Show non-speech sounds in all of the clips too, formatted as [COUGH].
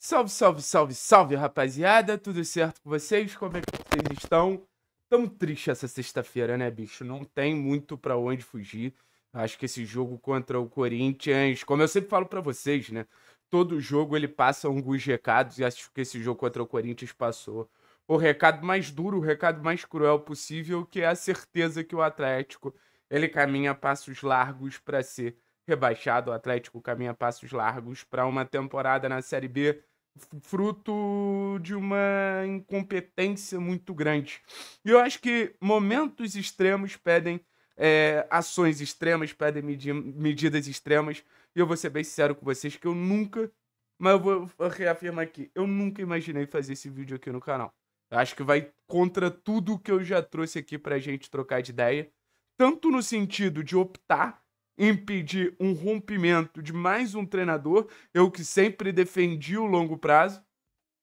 Salve, salve, salve, salve, rapaziada. Tudo certo com vocês? Como é que vocês estão? Tão triste essa sexta-feira, né, bicho? Não tem muito para onde fugir. Acho que esse jogo contra o Corinthians, como eu sempre falo para vocês, né? Todo jogo ele passa alguns recados e acho que esse jogo contra o Corinthians passou o recado mais duro, o recado mais cruel possível, que é a certeza que o Atlético ele caminha passos largos para ser rebaixado, o Atlético caminha passos largos para uma temporada na Série B fruto de uma incompetência muito grande. E eu acho que momentos extremos pedem é, ações extremas, pedem medi medidas extremas. E eu vou ser bem sincero com vocês que eu nunca, mas eu vou reafirmar aqui, eu nunca imaginei fazer esse vídeo aqui no canal. Eu acho que vai contra tudo que eu já trouxe aqui para gente trocar de ideia. Tanto no sentido de optar impedir um rompimento de mais um treinador, eu que sempre defendi o longo prazo,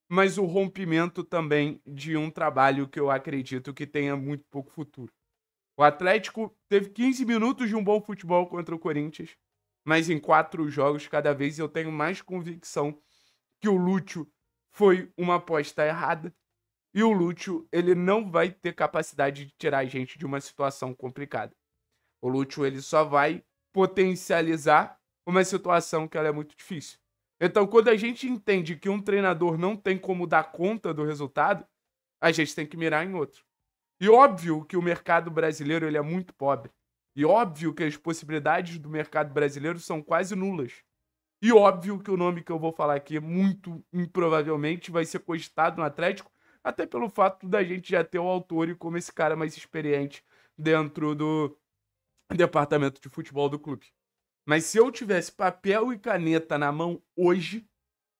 mas o rompimento também de um trabalho que eu acredito que tenha muito pouco futuro. O Atlético teve 15 minutos de um bom futebol contra o Corinthians, mas em quatro jogos cada vez eu tenho mais convicção que o Lúcio foi uma aposta errada. E o Lúcio, ele não vai ter capacidade de tirar a gente de uma situação complicada. O Lúcio, ele só vai potencializar uma situação que ela é muito difícil. Então, quando a gente entende que um treinador não tem como dar conta do resultado, a gente tem que mirar em outro. E óbvio que o mercado brasileiro ele é muito pobre. E óbvio que as possibilidades do mercado brasileiro são quase nulas. E óbvio que o nome que eu vou falar aqui muito improvavelmente vai ser cogitado no Atlético, até pelo fato da gente já ter o autor e como esse cara mais experiente dentro do, [LAUGHS] departamento de futebol do clube. Mas se eu tivesse papel e caneta na mão hoje,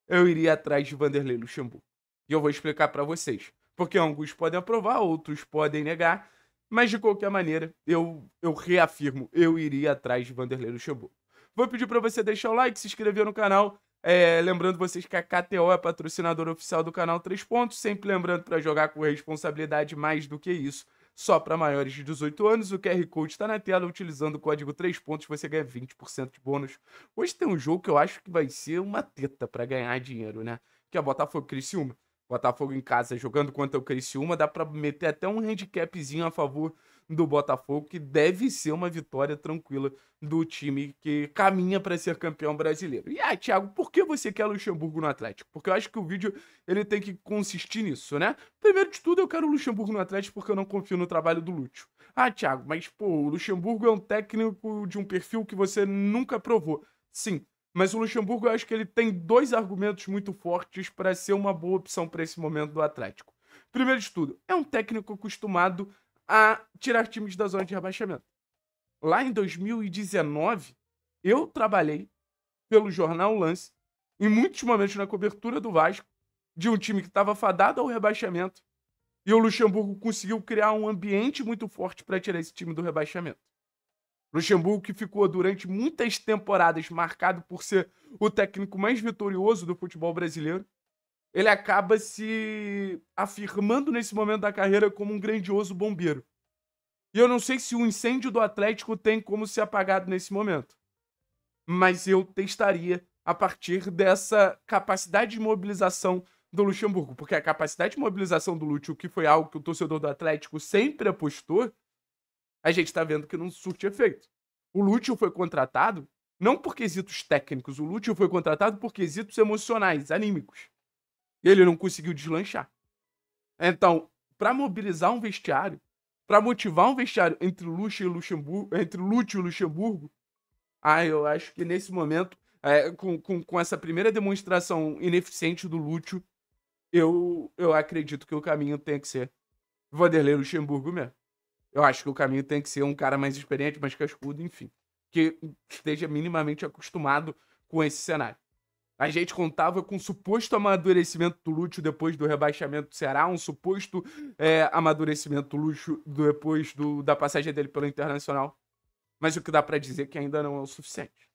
eu iria atrás de Vanderlei Luxemburgo. E eu vou explicar para vocês. Porque alguns podem aprovar, outros podem negar. Mas de qualquer maneira, eu, eu reafirmo, eu iria atrás de Vanderlei Luxemburgo. Vou pedir para você deixar o like, se inscrever no canal. É, lembrando vocês que a KTO é patrocinadora oficial do canal Três Pontos. Sempre lembrando para jogar com responsabilidade mais do que isso. Só para maiores de 18 anos, o QR Code está na tela. Utilizando o código 3 pontos, você ganha 20% de bônus. Hoje tem um jogo que eu acho que vai ser uma teta para ganhar dinheiro, né? Que é Botafogo Criciúma. Botafogo em casa jogando contra o Criciúma, dá para meter até um handicapzinho a favor do Botafogo, que deve ser uma vitória tranquila do time que caminha para ser campeão brasileiro. E aí, ah, Thiago, por que você quer Luxemburgo no Atlético? Porque eu acho que o vídeo ele tem que consistir nisso, né? Primeiro de tudo, eu quero Luxemburgo no Atlético porque eu não confio no trabalho do Lúcio. Ah, Thiago, mas pô, o Luxemburgo é um técnico de um perfil que você nunca provou. Sim, mas o Luxemburgo eu acho que ele tem dois argumentos muito fortes para ser uma boa opção para esse momento do Atlético. Primeiro de tudo, é um técnico acostumado a tirar times da zona de rebaixamento. Lá em 2019, eu trabalhei pelo jornal Lance, em muitos momentos na cobertura do Vasco, de um time que estava fadado ao rebaixamento, e o Luxemburgo conseguiu criar um ambiente muito forte para tirar esse time do rebaixamento. Luxemburgo que ficou durante muitas temporadas marcado por ser o técnico mais vitorioso do futebol brasileiro, ele acaba se afirmando nesse momento da carreira como um grandioso bombeiro. E eu não sei se o incêndio do Atlético tem como ser apagado nesse momento. Mas eu testaria a partir dessa capacidade de mobilização do Luxemburgo, porque a capacidade de mobilização do Lúcio, que foi algo que o torcedor do Atlético sempre apostou, a gente está vendo que não surte efeito. O Lúcio foi contratado não por quesitos técnicos, o Lúcio foi contratado por quesitos emocionais, anímicos. Ele não conseguiu deslanchar. Então, para mobilizar um vestiário, para motivar um vestiário entre Lúcio e Luxemburgo, entre e Luxemburgo, ah, eu acho que nesse momento, é, com, com, com essa primeira demonstração ineficiente do Lúcio, eu, eu acredito que o caminho tem que ser Vanderlei Luxemburgo mesmo. Eu acho que o caminho tem que ser um cara mais experiente, mais cascudo, enfim. Que esteja minimamente acostumado com esse cenário. A gente contava com um suposto amadurecimento do Lúcio depois do rebaixamento do Ceará, um suposto é, amadurecimento do Lúcio depois do, da passagem dele pelo Internacional. Mas o que dá para dizer é que ainda não é o suficiente.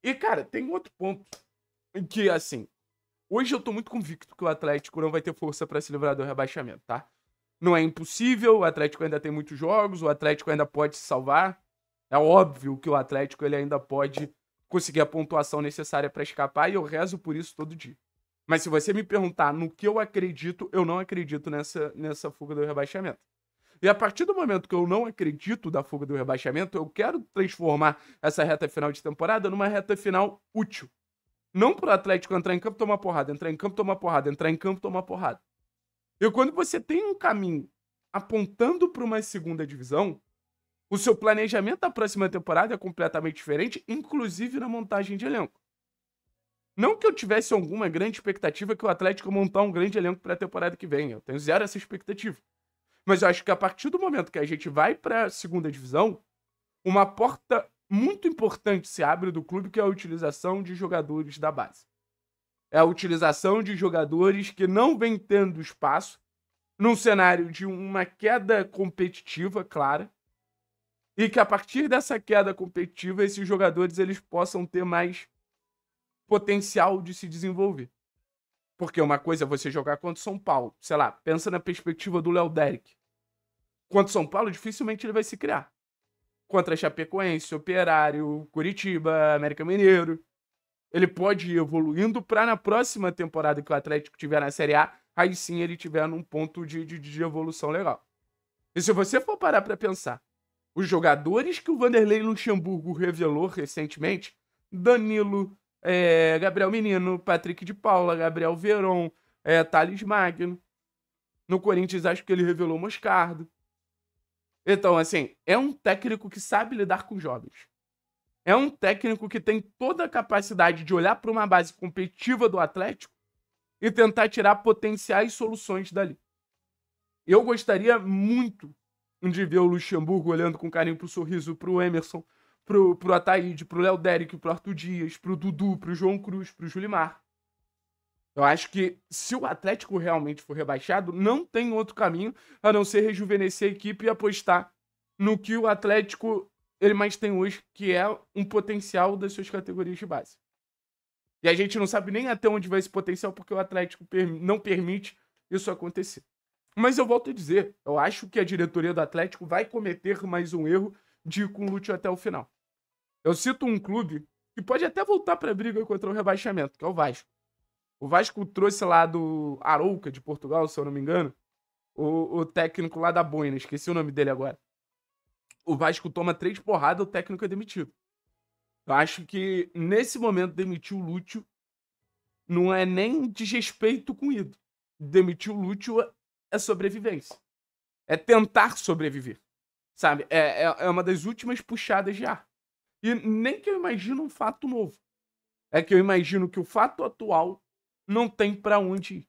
E, cara, tem um outro ponto que, assim, hoje eu tô muito convicto que o Atlético não vai ter força para se livrar do rebaixamento, tá? Não é impossível, o Atlético ainda tem muitos jogos, o Atlético ainda pode se salvar. É óbvio que o Atlético ele ainda pode conseguir a pontuação necessária para escapar e eu rezo por isso todo dia. Mas se você me perguntar no que eu acredito, eu não acredito nessa, nessa fuga do rebaixamento. E a partir do momento que eu não acredito da fuga do rebaixamento, eu quero transformar essa reta final de temporada numa reta final útil. Não para o Atlético entrar em campo, tomar porrada, entrar em campo, tomar porrada, entrar em campo, tomar porrada. E quando você tem um caminho apontando para uma segunda divisão, o seu planejamento da próxima temporada é completamente diferente, inclusive na montagem de elenco. Não que eu tivesse alguma grande expectativa que o Atlético montar um grande elenco para a temporada que vem. Eu tenho zero essa expectativa. Mas eu acho que a partir do momento que a gente vai para a segunda divisão, uma porta muito importante se abre do clube, que é a utilização de jogadores da base. É a utilização de jogadores que não vem tendo espaço num cenário de uma queda competitiva clara e que a partir dessa queda competitiva, esses jogadores eles possam ter mais potencial de se desenvolver. Porque uma coisa é você jogar contra o São Paulo, sei lá, pensa na perspectiva do Léo Derek. Contra o São Paulo, dificilmente ele vai se criar. Contra Chapecoense, Operário, Curitiba, América Mineiro. Ele pode ir evoluindo para na próxima temporada que o Atlético tiver na Série A, aí sim ele tiver num ponto de, de, de evolução legal. E se você for parar para pensar, os jogadores que o Vanderlei Luxemburgo revelou recentemente, Danilo, é, Gabriel Menino, Patrick de Paula, Gabriel Veron, é, Thales Magno. No Corinthians, acho que ele revelou Moscardo. Então, assim, é um técnico que sabe lidar com jovens. É um técnico que tem toda a capacidade de olhar para uma base competitiva do Atlético e tentar tirar potenciais soluções dali. Eu gostaria muito onde ver o Luxemburgo olhando com carinho pro sorriso pro Emerson, pro, pro Ataíde, pro Léo Derek, pro Arthur Dias, pro Dudu, pro João Cruz, pro Julimar. Eu acho que se o Atlético realmente for rebaixado, não tem outro caminho a não ser rejuvenescer a equipe e apostar no que o Atlético ele mais tem hoje, que é um potencial das suas categorias de base. E a gente não sabe nem até onde vai esse potencial, porque o Atlético não permite isso acontecer. Mas eu volto a dizer, eu acho que a diretoria do Atlético vai cometer mais um erro de ir com o Lúcio até o final. Eu cito um clube que pode até voltar para a briga contra o rebaixamento, que é o Vasco. O Vasco trouxe lá do Arouca, de Portugal, se eu não me engano, o, o técnico lá da Boina, esqueci o nome dele agora. O Vasco toma três porradas, o técnico é demitido. Eu acho que nesse momento demitir o Lúcio não é nem desrespeito com o ídolo. Demitir o Lúcio é sobrevivência. É tentar sobreviver. Sabe? É, é, é uma das últimas puxadas de ar. E nem que eu imagino um fato novo. É que eu imagino que o fato atual não tem para onde ir.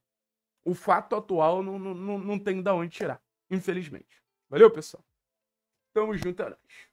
O fato atual não, não, não tem da onde tirar, infelizmente. Valeu, pessoal? Tamo junto, é nóis.